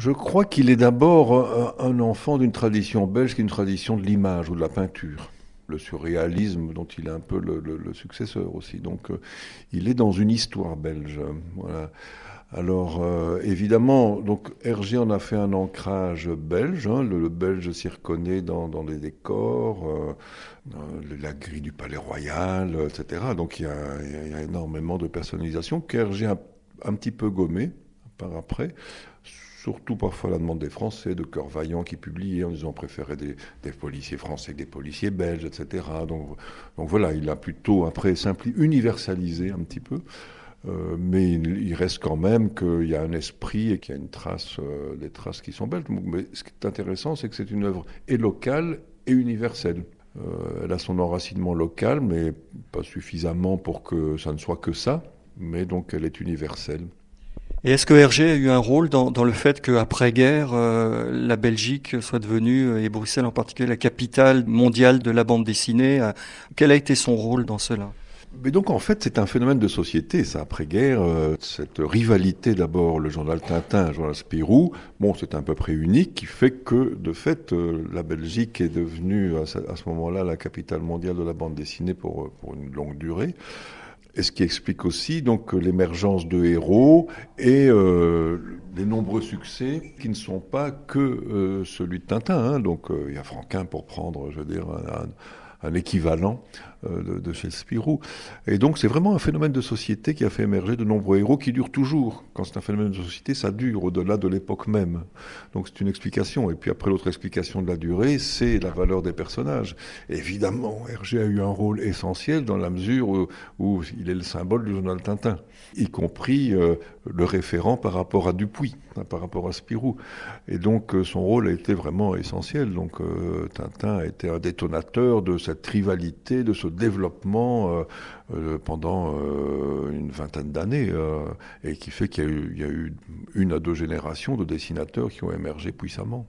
Je crois qu'il est d'abord euh, euh, un enfant d'une tradition belge qui est une tradition de l'image ou de la peinture. Le surréalisme dont il est un peu le, successeur aussi. Donc euh, il est dans une histoire belge. Alors évidemment, donc Hergé en a fait un ancrage belge. Hein. le, belge s'y reconnaît dans, les décors, la grille du palais royal, etc. Donc il y a, énormément de personnalisation qu'Hergé a un, petit peu gommé par après surtout parfois la demande des Français, de cœurs vaillants qui publiaient en disant préférer des, policiers français que des policiers belges, etc. Donc, donc voilà, il a plutôt après simpli, universalisé un petit peu. Euh, mais il, reste quand même qu'il y a un esprit et qu'il y a une trace, euh, des traces qui sont belges. Mais ce qui est intéressant, c'est que c'est une œuvre et locale et universelle. Euh, elle a son enracinement local, mais pas suffisamment pour que ça ne soit que ça. Mais donc elle est universelle. Et est-ce que Hergé a eu un rôle dans, le fait qu'après-guerre, euh, la Belgique soit devenue, euh, et Bruxelles en particulier, la capitale mondiale de la bande dessinée euh, Quel a été son rôle dans cela mais donc en fait c'est un phénomène de société, ça après-guerre, cette rivalité d'abord le journal Tintin, le journal Spirou, bon c'est à peu près unique qui fait que de fait la Belgique est devenue à ce, moment-là la capitale mondiale de la bande dessinée pour, pour une longue durée. Et ce qui explique aussi donc l'émergence de héros et euh, les nombreux succès qui ne sont pas que euh, celui de Tintin. Hein. Donc euh, il y a Franquin pour prendre, je veux dire, un un équivalent euh, de, de, chez Spirou. Et donc c'est vraiment un phénomène de société qui a fait émerger de nombreux héros qui durent toujours. Quand c'est un phénomène de société, ça dure au-delà de l'époque même. Donc c'est une explication. Et puis après l'autre explication de la durée, c'est la valeur des personnages. Évidemment, Hergé a eu un rôle essentiel dans la mesure où, il est le symbole du journal Tintin, y compris euh, le référent par rapport à Dupuis, hein, par rapport à Spirou. Et donc euh, son rôle a été vraiment essentiel. Donc Tintin a été un détonateur de cette rivalité, de ce développement euh, euh, pendant euh, une vingtaine d'années, et qui fait qu'il y a eu une à deux générations de dessinateurs qui ont émergé puissamment.